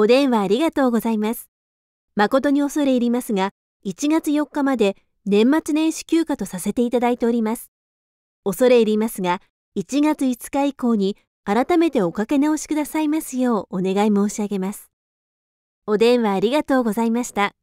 お電話ありがとうございます。誠に恐れ入りますが、1月4日まで年末年始休暇とさせていただいております。恐れ入りますが、1月5日以降に改めておかけ直しくださいますようお願い申し上げます。お電話ありがとうございました。